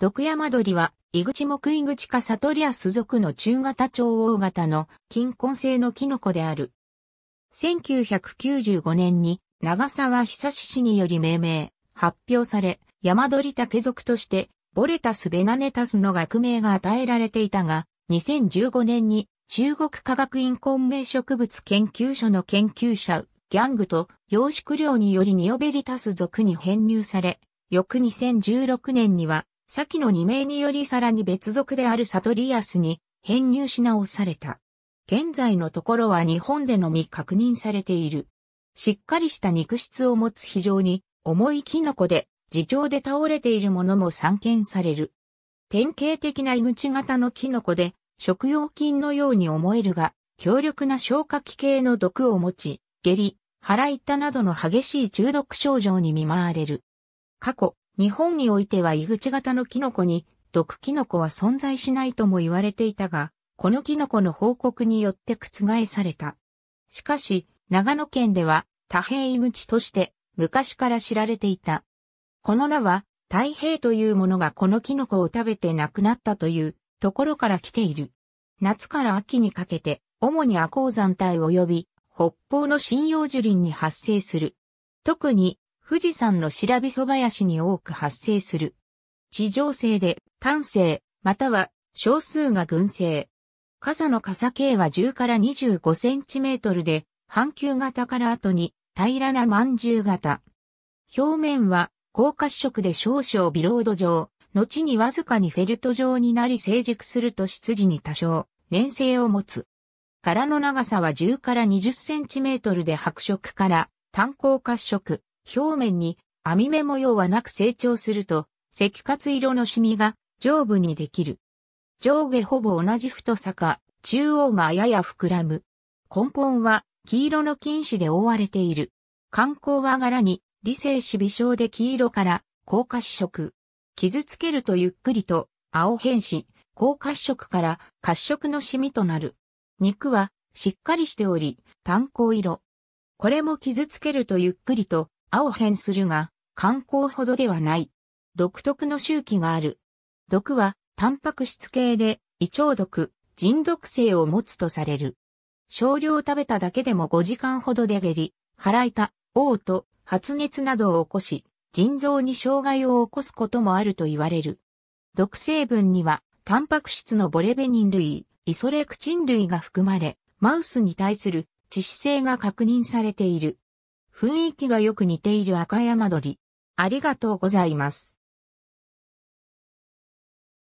毒山鳥は、イグチモクイグチカサトリアス属の中型超大型の近根性のキノコである。1995年に長沢久志氏により命名、発表され、山鳥竹属として、ボレタス・ベナネタスの学名が与えられていたが、2015年に中国科学院昆明植物研究所の研究者、ギャングと養殖量によりニオベリタス属に編入され、翌2016年には先の二名によりさらに別族であるサトリアスに編入し直された。現在のところは日本でのみ確認されている。しっかりした肉質を持つ非常に重いキノコで、自重で倒れているものも散見される。典型的な井口型のキノコで、食用菌のように思えるが、強力な消化器系の毒を持ち、下痢、腹痛などの激しい中毒症状に見舞われる。過去、日本においてはイグチ型のキノコに毒キノコは存在しないとも言われていたが、このキノコの報告によって覆された。しかし、長野県では多平イグチとして昔から知られていた。この名は、太平というものがこのキノコを食べて亡くなったというところから来ている。夏から秋にかけて、主に亜鉱山帯及び北方の針葉樹林に発生する。特に富士山の白びそ林に多く発生する。地上性で単性、または少数が群生。傘の傘径は10から25センチメートルで、半球型から後に平らな饅頭型。表面は高褐色で少々ビロード状、後にわずかにフェルト状になり成熟すると執事に多少粘性を持つ。殻の長さは10から20センチメートルで白色から炭光褐色。表面に網目模様はなく成長すると、赤褐色のシミが上部にできる。上下ほぼ同じ太さか、中央がやや膨らむ。根本は黄色の菌糸で覆われている。観光は柄に理性死微小で黄色から高褐色。傷つけるとゆっくりと青変し、高褐色から褐色のシミとなる。肉はしっかりしており、炭鉱色。これも傷つけるとゆっくりと青変するが、観光ほどではない。独特の周期がある。毒は、タンパク質系で、胃腸毒、人毒性を持つとされる。少量食べただけでも5時間ほどで下痢、腹痛、嘔吐、発熱などを起こし、腎臓に障害を起こすこともあると言われる。毒成分には、タンパク質のボレベニン類、イソレクチン類が含まれ、マウスに対する致死性が確認されている。雰囲気がよく似ている赤山鳥。ありがとうございます。